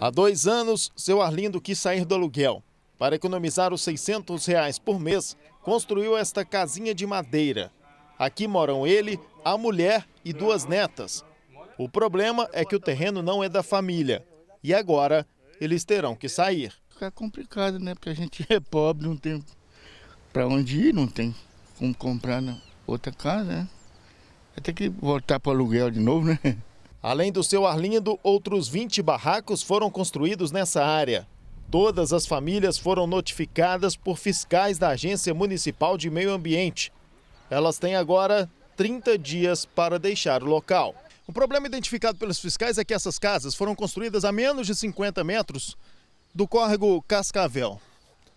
Há dois anos, seu Arlindo quis sair do aluguel. Para economizar os 600 reais por mês, construiu esta casinha de madeira. Aqui moram ele, a mulher e duas netas. O problema é que o terreno não é da família. E agora, eles terão que sair. Fica complicado, né? Porque a gente é pobre, não tem para onde ir, não tem como comprar outra casa, né? Vai ter que voltar para o aluguel de novo, né? Além do seu Arlindo, outros 20 barracos foram construídos nessa área. Todas as famílias foram notificadas por fiscais da Agência Municipal de Meio Ambiente. Elas têm agora 30 dias para deixar o local. O problema identificado pelos fiscais é que essas casas foram construídas a menos de 50 metros do córrego Cascavel.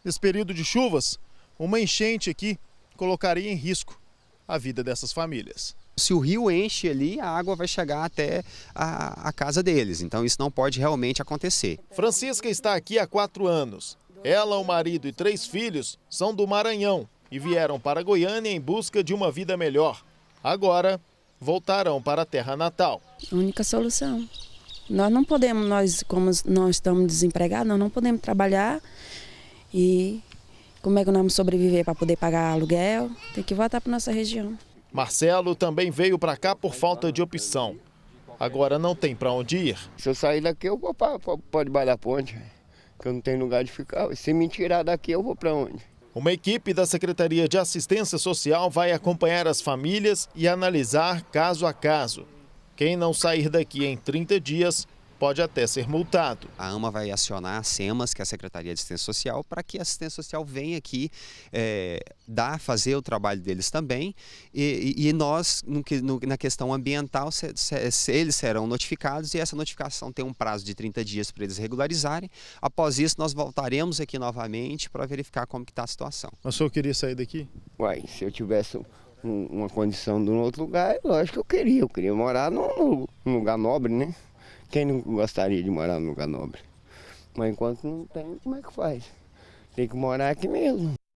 Nesse período de chuvas, uma enchente aqui colocaria em risco a vida dessas famílias se o rio enche ali, a água vai chegar até a, a casa deles. Então isso não pode realmente acontecer. Francisca está aqui há quatro anos. Ela, o marido e três filhos são do Maranhão e vieram para Goiânia em busca de uma vida melhor. Agora voltarão para a terra natal. Única solução. Nós não podemos, nós como nós estamos desempregados, nós não podemos trabalhar e como é que nós vamos sobreviver para poder pagar aluguel? Tem que voltar para nossa região. Marcelo também veio para cá por falta de opção. Agora não tem para onde ir. Se eu sair daqui, eu vou para debaixo da ponte, que eu não tenho lugar de ficar. Se me tirar daqui, eu vou para onde? Uma equipe da Secretaria de Assistência Social vai acompanhar as famílias e analisar caso a caso. Quem não sair daqui em 30 dias pode até ser multado. A AMA vai acionar a SEMAS, que é a Secretaria de Assistência Social, para que a assistência social venha aqui é, dar, fazer o trabalho deles também. E, e nós, no, no, na questão ambiental, se, se, se eles serão notificados e essa notificação tem um prazo de 30 dias para eles regularizarem. Após isso, nós voltaremos aqui novamente para verificar como está a situação. O senhor queria sair daqui? Uai, se eu tivesse uma condição de um outro lugar, lógico que eu queria. Eu queria morar num lugar nobre, né? Quem não gostaria de morar no lugar nobre? Mas enquanto não tem, como é que faz? Tem que morar aqui mesmo.